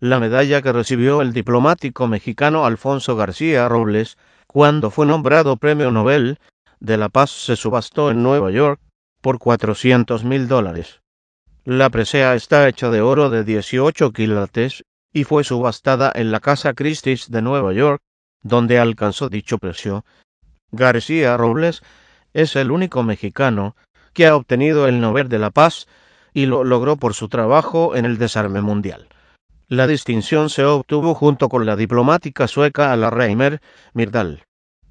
la medalla que recibió el diplomático mexicano Alfonso García Robles cuando fue nombrado Premio Nobel de la Paz se subastó en Nueva York por 400 mil dólares. La presea está hecha de oro de 18 quilates y fue subastada en la Casa Christie's de Nueva York, donde alcanzó dicho precio. García Robles es el único mexicano que ha obtenido el Nobel de la Paz y lo logró por su trabajo en el desarme mundial. La distinción se obtuvo junto con la diplomática sueca la Reimer Myrdal.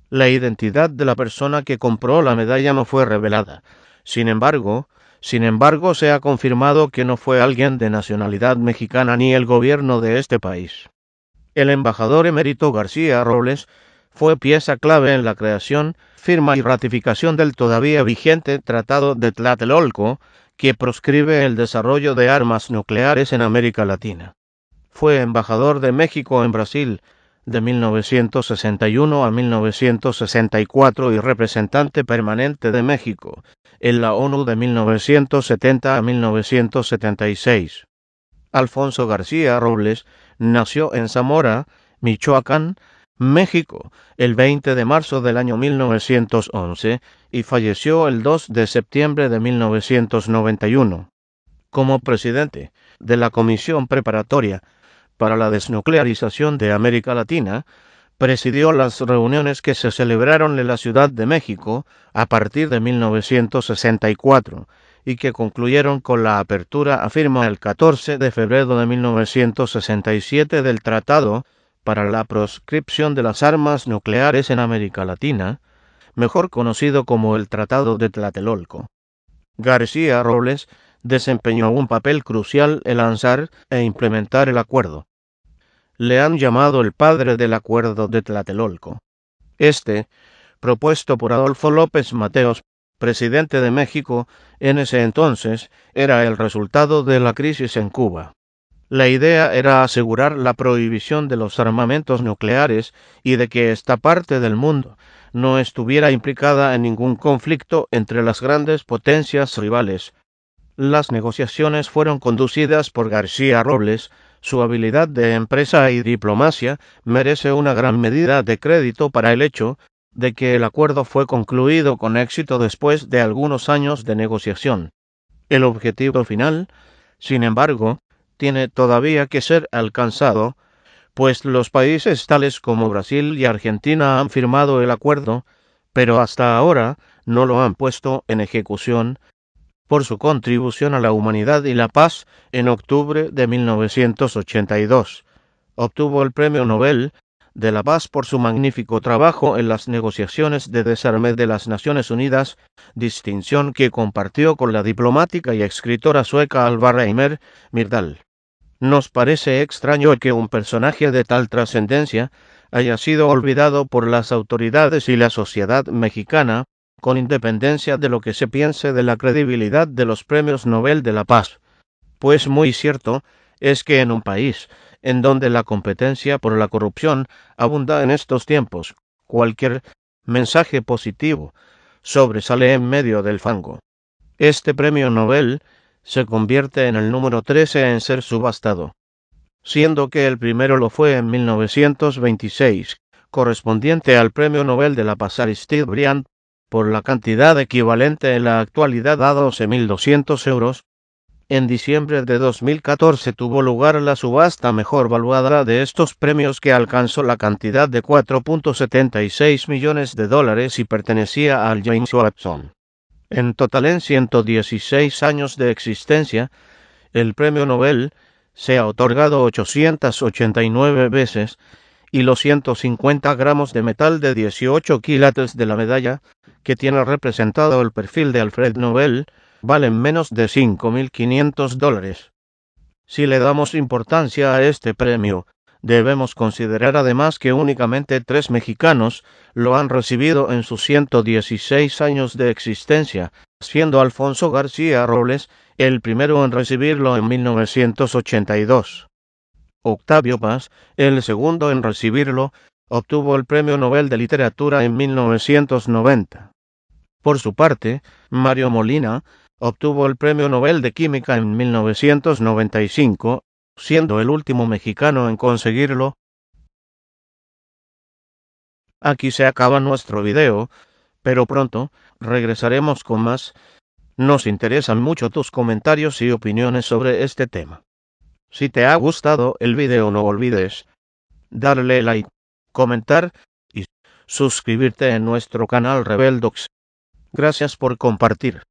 La identidad de la persona que compró la medalla no fue revelada. Sin embargo, sin embargo, se ha confirmado que no fue alguien de nacionalidad mexicana ni el gobierno de este país. El embajador emérito García Robles fue pieza clave en la creación, firma y ratificación del todavía vigente Tratado de Tlatelolco, que proscribe el desarrollo de armas nucleares en América Latina. Fue embajador de México en Brasil de 1961 a 1964 y representante permanente de México en la ONU de 1970 a 1976. Alfonso García Robles nació en Zamora, Michoacán, México, el 20 de marzo del año 1911 y falleció el 2 de septiembre de 1991. Como presidente de la Comisión Preparatoria para la Desnuclearización de América Latina, presidió las reuniones que se celebraron en la Ciudad de México a partir de 1964 y que concluyeron con la apertura afirma firma el 14 de febrero de 1967 del Tratado para la proscripción de las armas nucleares en América Latina, mejor conocido como el Tratado de Tlatelolco. García Robles desempeñó un papel crucial en lanzar e implementar el acuerdo le han llamado el padre del acuerdo de Tlatelolco. Este, propuesto por Adolfo López Mateos, presidente de México, en ese entonces, era el resultado de la crisis en Cuba. La idea era asegurar la prohibición de los armamentos nucleares y de que esta parte del mundo no estuviera implicada en ningún conflicto entre las grandes potencias rivales. Las negociaciones fueron conducidas por García Robles, su habilidad de empresa y diplomacia merece una gran medida de crédito para el hecho de que el acuerdo fue concluido con éxito después de algunos años de negociación. El objetivo final, sin embargo, tiene todavía que ser alcanzado, pues los países tales como Brasil y Argentina han firmado el acuerdo, pero hasta ahora no lo han puesto en ejecución por su contribución a la humanidad y la paz en octubre de 1982. Obtuvo el Premio Nobel de la Paz por su magnífico trabajo en las negociaciones de desarme de las Naciones Unidas, distinción que compartió con la diplomática y escritora sueca Alva Reimer Mirdal. Nos parece extraño que un personaje de tal trascendencia haya sido olvidado por las autoridades y la sociedad mexicana, con independencia de lo que se piense de la credibilidad de los premios Nobel de la Paz. Pues muy cierto es que en un país en donde la competencia por la corrupción abunda en estos tiempos, cualquier mensaje positivo sobresale en medio del fango. Este premio Nobel se convierte en el número 13 en ser subastado, siendo que el primero lo fue en 1926, correspondiente al Premio Nobel de la Paz Aristide Briand por la cantidad equivalente en la actualidad a 12.200 euros. En diciembre de 2014 tuvo lugar la subasta mejor valuada de estos premios que alcanzó la cantidad de 4.76 millones de dólares y pertenecía al James Watson. En total en 116 años de existencia, el premio Nobel se ha otorgado 889 veces, y los 150 gramos de metal de 18 quilates de la medalla, que tiene representado el perfil de Alfred Nobel, valen menos de 5.500 dólares. Si le damos importancia a este premio, debemos considerar además que únicamente tres mexicanos lo han recibido en sus 116 años de existencia, siendo Alfonso García Robles el primero en recibirlo en 1982. Octavio Paz, el segundo en recibirlo, obtuvo el Premio Nobel de Literatura en 1990. Por su parte, Mario Molina obtuvo el Premio Nobel de Química en 1995, siendo el último mexicano en conseguirlo. Aquí se acaba nuestro video, pero pronto regresaremos con más. Nos interesan mucho tus comentarios y opiniones sobre este tema. Si te ha gustado el video no olvides darle like, comentar y suscribirte en nuestro canal Rebeldox. Gracias por compartir.